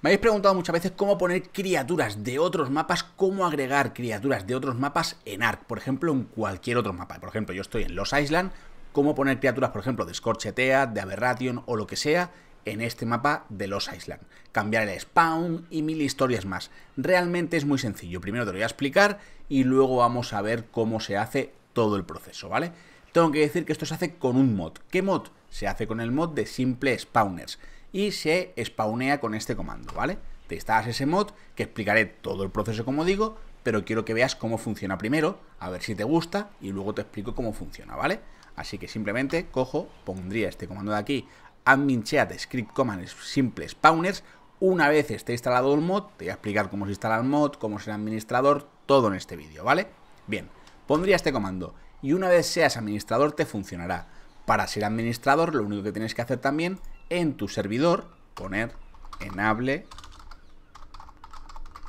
Me habéis preguntado muchas veces cómo poner criaturas de otros mapas, cómo agregar criaturas de otros mapas en ARC, por ejemplo, en cualquier otro mapa. Por ejemplo, yo estoy en Los Island, cómo poner criaturas, por ejemplo, de Scorchetea, de Aberration o lo que sea, en este mapa de Los Island. Cambiar el spawn y mil historias más. Realmente es muy sencillo. Primero te lo voy a explicar y luego vamos a ver cómo se hace todo el proceso, ¿vale? Tengo que decir que esto se hace con un mod. ¿Qué mod? Se hace con el mod de Simple Spawners y se spawnea con este comando, ¿vale? Te instalas ese mod, que explicaré todo el proceso como digo, pero quiero que veas cómo funciona primero, a ver si te gusta y luego te explico cómo funciona, ¿vale? Así que simplemente cojo, pondría este comando de aquí, admin script command simple spawners, una vez esté instalado el mod, te voy a explicar cómo se instala el mod, cómo ser administrador, todo en este vídeo, ¿vale? Bien, pondría este comando y una vez seas administrador te funcionará. Para ser administrador lo único que tienes que hacer también en tu servidor, poner enable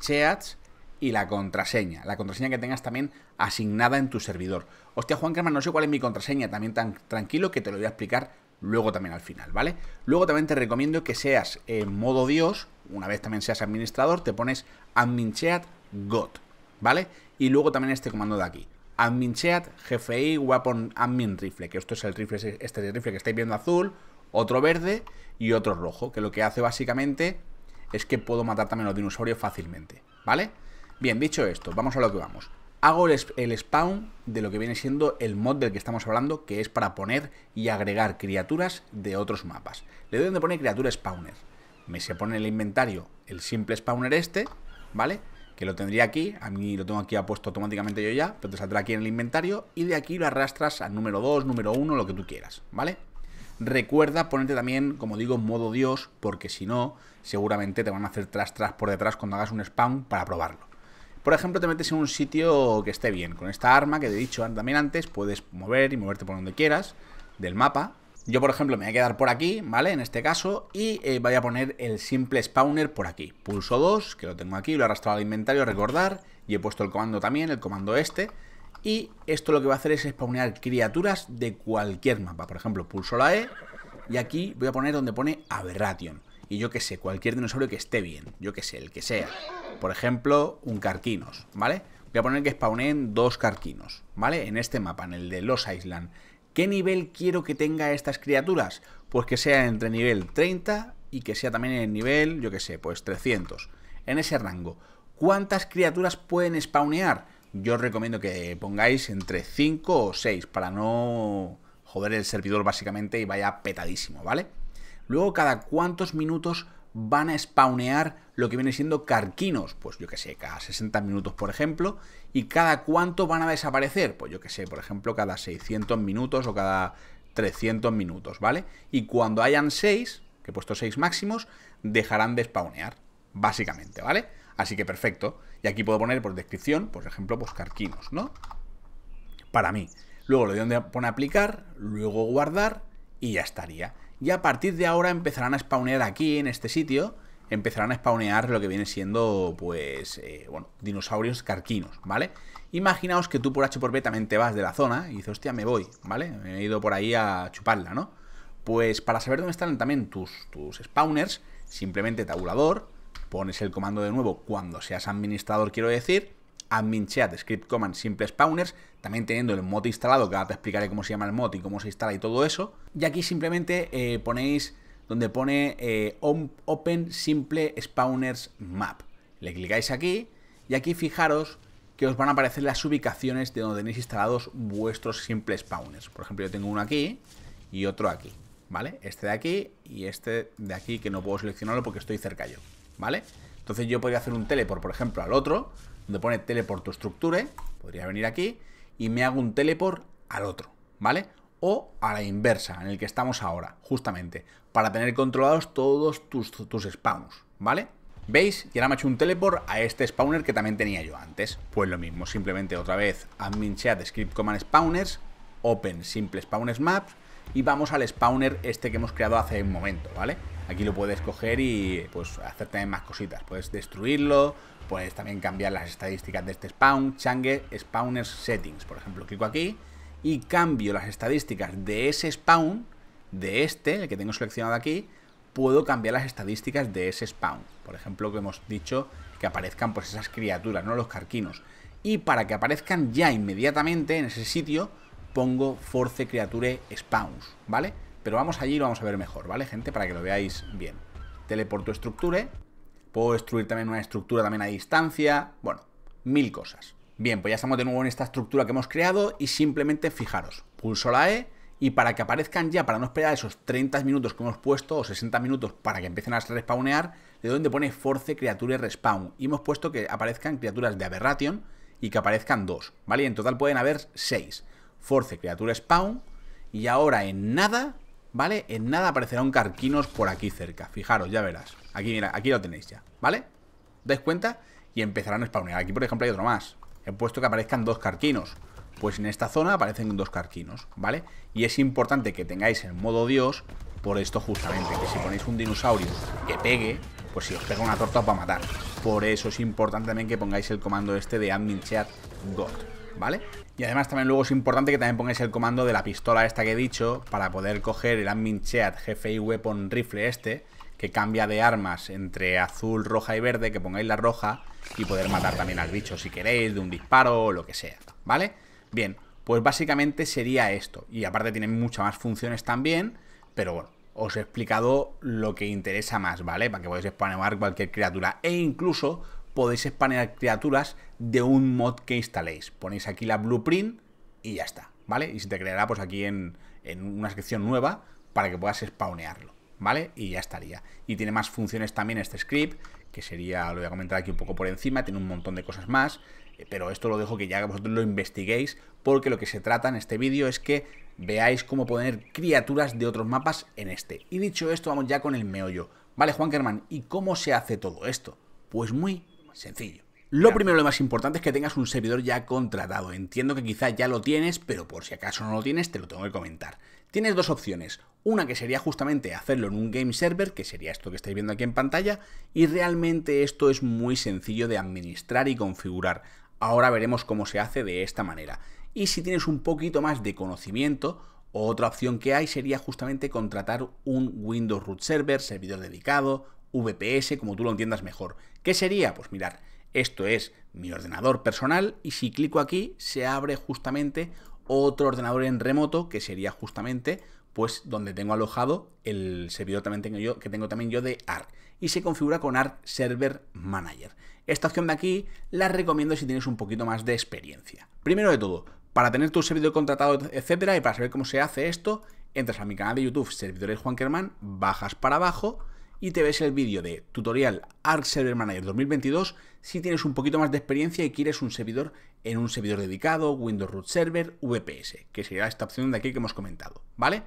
cheats y la contraseña. La contraseña que tengas también asignada en tu servidor. Hostia, Juan Carmen, no sé cuál es mi contraseña, también tan tranquilo que te lo voy a explicar luego también al final, ¿vale? Luego también te recomiendo que seas en eh, modo Dios, una vez también seas administrador, te pones admin admincheat got, ¿vale? Y luego también este comando de aquí. Admin cheat, GFI, Weapon Admin Rifle, que esto es el rifle, este rifle que estáis viendo azul, otro verde y otro rojo, que lo que hace básicamente es que puedo matar también los dinosaurios fácilmente, ¿vale? Bien, dicho esto, vamos a lo que vamos. Hago el, spawn de lo que viene siendo el mod del que estamos hablando, que es para poner y agregar criaturas de otros mapas. Le doy donde pone criatura spawner. Me se pone en el inventario el simple spawner este, ¿vale? Que lo tendría aquí, a mí lo tengo aquí apuesto automáticamente yo ya, pero te saldrá aquí en el inventario y de aquí lo arrastras al número 2, número 1, lo que tú quieras, ¿vale? Recuerda ponerte también, como digo, modo Dios, porque si no, seguramente te van a hacer tras tras por detrás cuando hagas un spawn para probarlo. Por ejemplo, te metes en un sitio que esté bien. Con esta arma que te he dicho también antes, puedes mover y moverte por donde quieras del mapa. Yo, por ejemplo, me voy a quedar por aquí, ¿vale? En este caso, y eh, voy a poner el simple spawner por aquí. Pulso 2, que lo tengo aquí, lo he arrastrado al inventario, recordar, y he puesto el comando también, el comando este, y esto lo que va a hacer es spawnear criaturas de cualquier mapa. Por ejemplo, pulso la E y aquí voy a poner donde pone Aberration. Y yo que sé, cualquier dinosaurio que esté bien. Yo que sé, el que sea. Por ejemplo, un Carquinos, ¿vale? Voy a poner que spawneen dos Carquinos, ¿vale? En este mapa, en el de Los Island. ¿Qué nivel quiero que tenga estas criaturas? Pues que sea entre nivel 30 y que sea también en el nivel, yo que sé, pues 300. En ese rango. ¿Cuántas criaturas pueden spawnear? yo os recomiendo que pongáis entre 5 o 6 para no joder el servidor básicamente y vaya petadísimo, ¿vale? Luego, cada cuántos minutos van a spawnear lo que viene siendo carquinos, pues yo que sé, cada 60 minutos por ejemplo, y cada cuánto van a desaparecer, pues yo que sé, por ejemplo, cada 600 minutos o cada 300 minutos, ¿vale? Y cuando hayan 6, que he puesto 6 máximos, dejarán de spawnear, básicamente, ¿vale? Así que perfecto. Y aquí puedo poner por descripción, por ejemplo, pues carquinos, ¿no? Para mí. Luego le doy donde pone aplicar, luego guardar y ya estaría. Y a partir de ahora empezarán a spawnear aquí, en este sitio, empezarán a spawnear lo que viene siendo, pues, eh, bueno, dinosaurios carquinos, ¿vale? Imaginaos que tú por H por B también te vas de la zona y dices, hostia, me voy, ¿vale? Me he ido por ahí a chuparla, ¿no? Pues para saber dónde están también tus, tus spawners, simplemente tabulador, pones el comando de nuevo cuando seas administrador, quiero decir, admin chat, script command, simple spawners, también teniendo el mod instalado, que ahora te explicaré cómo se llama el mod y cómo se instala y todo eso. Y aquí simplemente eh, ponéis donde pone eh, open simple spawners map. Le clicáis aquí y aquí fijaros que os van a aparecer las ubicaciones de donde tenéis instalados vuestros simple spawners. Por ejemplo, yo tengo uno aquí y otro aquí, ¿vale? Este de aquí y este de aquí que no puedo seleccionarlo porque estoy cerca yo. ¿vale? Entonces yo podría hacer un teleport, por ejemplo, al otro, donde pone teleport tu estructura, podría venir aquí, y me hago un teleport al otro, ¿vale? O a la inversa, en el que estamos ahora, justamente, para tener controlados todos tus, tus spawns, ¿vale? ¿Veis? Y ahora me ha hecho un teleport a este spawner que también tenía yo antes. Pues lo mismo, simplemente otra vez admin chat script command spawners, open simple spawners map y vamos al spawner este que hemos creado hace un momento, ¿vale? Aquí lo puedes coger y pues hacer también más cositas. Puedes destruirlo, puedes también cambiar las estadísticas de este spawn. Change Spawner Settings, por ejemplo, clico aquí y cambio las estadísticas de ese spawn, de este, el que tengo seleccionado aquí, puedo cambiar las estadísticas de ese spawn. Por ejemplo, que hemos dicho que aparezcan pues esas criaturas, ¿no? Los carquinos. Y para que aparezcan ya inmediatamente en ese sitio, pongo Force Creature Spawns, ¿vale? Pero vamos allí y lo vamos a ver mejor, ¿vale, gente? Para que lo veáis bien. Teleporto estructure. Puedo destruir también una estructura también a distancia. Bueno, mil cosas. Bien, pues ya estamos de nuevo en esta estructura que hemos creado y simplemente fijaros. Pulso la E y para que aparezcan ya, para no esperar esos 30 minutos que hemos puesto o 60 minutos para que empiecen a respawnear, de doy donde pone Force Creature Respawn y hemos puesto que aparezcan criaturas de Aberration y que aparezcan dos, ¿vale? en total pueden haber seis. Force Creature Spawn y ahora en nada ¿vale? En nada aparecerán Carquinos por aquí cerca. Fijaros, ya verás. Aquí, mira, aquí lo tenéis ya, ¿vale? ¿Dais cuenta? Y empezarán a spawnear. Aquí, por ejemplo, hay otro más. He puesto que aparezcan dos Carquinos. Pues en esta zona aparecen dos Carquinos, ¿vale? Y es importante que tengáis el modo Dios por esto justamente. Que si ponéis un dinosaurio que pegue, pues si os pega una torta os va a matar. Por eso es importante también que pongáis el comando este de admin chat god. ¿vale? Y además también luego es importante que también pongáis el comando de la pistola esta que he dicho para poder coger el admin cheat y weapon rifle este que cambia de armas entre azul, roja y verde, que pongáis la roja y poder matar también al bicho si queréis, de un disparo o lo que sea, ¿vale? Bien, pues básicamente sería esto. Y aparte tiene muchas más funciones también, pero bueno, os he explicado lo que interesa más, ¿vale? Para que podáis spawnear cualquier criatura e incluso podéis spanear criaturas de un mod que instaléis. Ponéis aquí la blueprint y ya está, ¿vale? Y se te creará pues aquí en, una sección nueva para que puedas spawnearlo, ¿vale? Y ya estaría. Y tiene más funciones también este script, que sería, lo voy a comentar aquí un poco por encima, tiene un montón de cosas más, eh, pero esto lo dejo que ya vosotros lo investiguéis, porque lo que se trata en este vídeo es que veáis cómo poner criaturas de otros mapas en este. Y dicho esto, vamos ya con el meollo. Vale, Juan Kerman, ¿y cómo se hace todo esto? Pues muy Sencillo. Lo primero, lo más importante es que tengas un servidor ya contratado. Entiendo que quizá ya lo tienes, pero por si acaso no lo tienes, te lo tengo que comentar. Tienes dos opciones. Una que sería justamente hacerlo en un game server, que sería esto que estáis viendo aquí en pantalla, y realmente esto es muy sencillo de administrar y configurar. Ahora veremos cómo se hace de esta manera. Y si tienes un poquito más de conocimiento, otra opción que hay sería justamente contratar un Windows Root Server, servidor dedicado, VPS, como tú lo entiendas mejor. ¿Qué sería? Pues mirar, esto es mi ordenador personal y si clico aquí se abre justamente otro ordenador en remoto que sería justamente pues donde tengo alojado el servidor también yo, que tengo también yo de ARC y se configura con ARC Server Manager. Esta opción de aquí la recomiendo si tienes un poquito más de experiencia. Primero de todo, para tener tu servidor contratado, etcétera, y para saber cómo se hace esto, entras a mi canal de YouTube Servidores Juan Kerman, bajas para abajo y te ves el vídeo de tutorial Arc Server Manager 2022 si tienes un poquito más de experiencia y quieres un servidor en un servidor dedicado, Windows Root Server, VPS, que será esta opción de aquí que hemos comentado, ¿vale?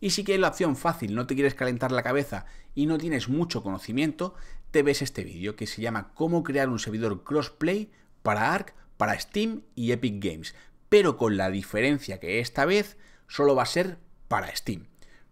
Y si quieres la opción fácil, no te quieres calentar la cabeza y no tienes mucho conocimiento, te ves este vídeo que se llama Cómo crear un servidor crossplay para Arc, para Steam y Epic Games, pero con la diferencia que esta vez solo va a ser para Steam.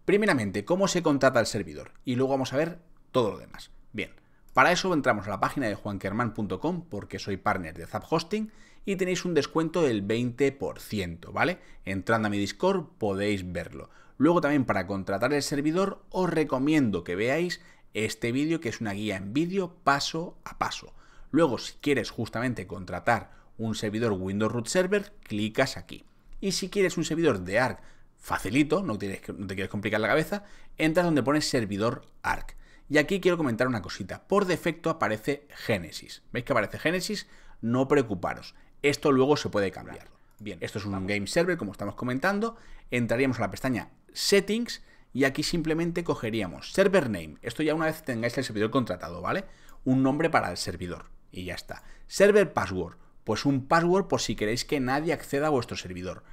Primeramente, cómo se contrata el servidor y luego vamos a ver todo lo demás. Bien, para eso entramos a la página de juankerman.com porque soy partner de Zap Hosting y tenéis un descuento del 20%, ¿vale? Entrando a mi Discord podéis verlo. Luego también para contratar el servidor os recomiendo que veáis este vídeo que es una guía en vídeo paso a paso. Luego si quieres justamente contratar un servidor Windows Root Server, clicas aquí. Y si quieres un servidor de ARC facilito, no, te quieres complicar la cabeza, entras donde pone servidor ARC. Y aquí quiero comentar una cosita. Por defecto aparece Genesis. ¿Veis que aparece Genesis? No preocuparos. Esto luego se puede cambiar. Bien, esto es un game server, como estamos comentando. Entraríamos a la pestaña Settings y aquí simplemente cogeríamos Server Name. Esto ya una vez tengáis el servidor contratado, ¿vale? Un nombre para el servidor y ya está. Server Password. Pues un password por si queréis que nadie acceda a vuestro servidor.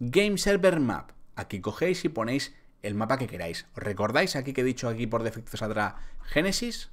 Game Server Map aquí cogéis y ponéis el mapa que queráis. ¿Os recordáis aquí que he dicho aquí por defecto saldrá Genesis?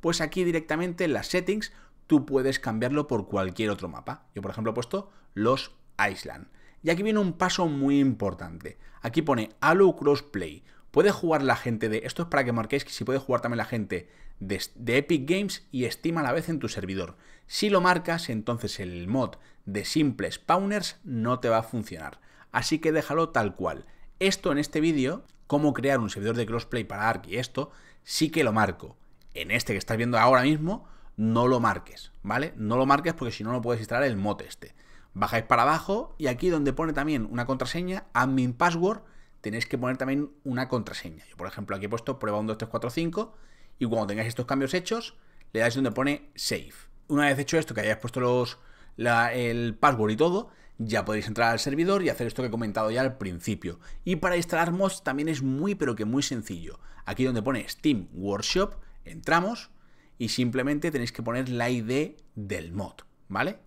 Pues aquí directamente en las settings tú puedes cambiarlo por cualquier otro mapa. Yo por ejemplo he puesto los Island. Y aquí viene un paso muy importante. Aquí pone Halo Crossplay. Puede jugar la gente de... Esto es para que marquéis que si puede jugar también la gente de, Epic Games y Steam a la vez en tu servidor. Si lo marcas, entonces el mod de simples spawners no te va a funcionar así que déjalo tal cual. Esto en este vídeo, cómo crear un servidor de crossplay para ARC y esto, sí que lo marco. En este que estás viendo ahora mismo, no lo marques, ¿vale? No lo marques porque si no, no puedes instalar el mod este. Bajáis para abajo y aquí donde pone también una contraseña, admin password, tenéis que poner también una contraseña. Yo, por ejemplo, aquí he puesto prueba 1, 2, 3, 4, 5 y cuando tengáis estos cambios hechos, le dais donde pone save. Una vez hecho esto, que hayáis puesto los, el password y todo, ya podéis entrar al servidor y hacer esto que he comentado ya al principio. Y para instalar mods también es muy pero que muy sencillo. Aquí donde pone Steam Workshop, entramos y simplemente tenéis que poner la ID del mod, ¿vale?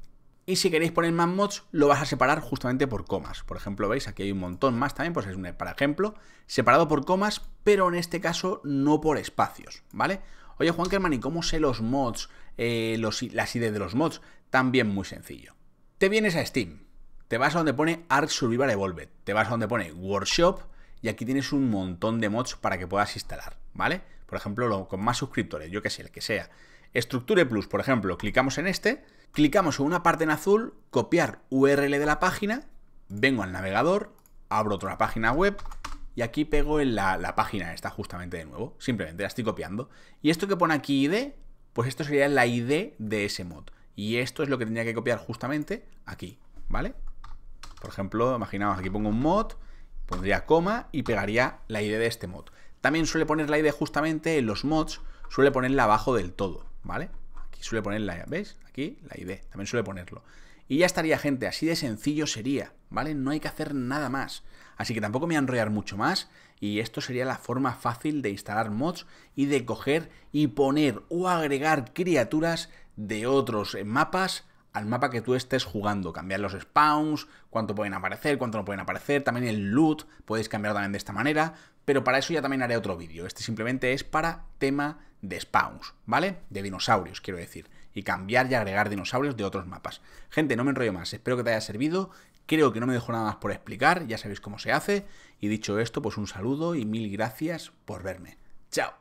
Y si queréis poner más mods, lo vas a separar justamente por comas. Por ejemplo, veis, aquí hay un montón más también, pues es un, para ejemplo, separado por comas, pero en este caso no por espacios, ¿vale? Oye, Juan Kerman, ¿y cómo sé los mods, eh, los, las ideas de los mods? También muy sencillo. Te vienes a Steam, te vas a donde pone Arc Survival Evolved, te vas a donde pone Workshop y aquí tienes un montón de mods para que puedas instalar, ¿vale? Por ejemplo, lo, con más suscriptores, yo que sé, el que sea. Structure Plus, por ejemplo, clicamos en este, clicamos en una parte en azul, copiar URL de la página, vengo al navegador, abro otra página web y aquí pego en la, la, página esta justamente de nuevo. Simplemente la estoy copiando. Y esto que pone aquí ID, pues esto sería la ID de ese mod. Y esto es lo que tendría que copiar justamente aquí, ¿vale? Por ejemplo, imaginamos aquí pongo un mod, pondría coma y pegaría la ID de este mod. También suele poner la ID justamente en los mods, suele ponerla abajo del todo, ¿vale? Aquí suele ponerla, ¿veis? Aquí la ID, también suele ponerlo. Y ya estaría, gente, así de sencillo sería, ¿vale? No hay que hacer nada más. Así que tampoco me voy a enrollar mucho más y esto sería la forma fácil de instalar mods y de coger y poner o agregar criaturas de otros mapas al mapa que tú estés jugando. Cambiar los spawns, cuánto pueden aparecer, cuánto no pueden aparecer, también el loot, podéis cambiar también de esta manera, pero para eso ya también haré otro vídeo. Este simplemente es para tema de spawns, ¿vale? De dinosaurios, quiero decir. Y cambiar y agregar dinosaurios de otros mapas. Gente, no me enrollo más, espero que te haya servido. Creo que no me dejo nada más por explicar, ya sabéis cómo se hace. Y dicho esto, pues un saludo y mil gracias por verme. ¡Chao!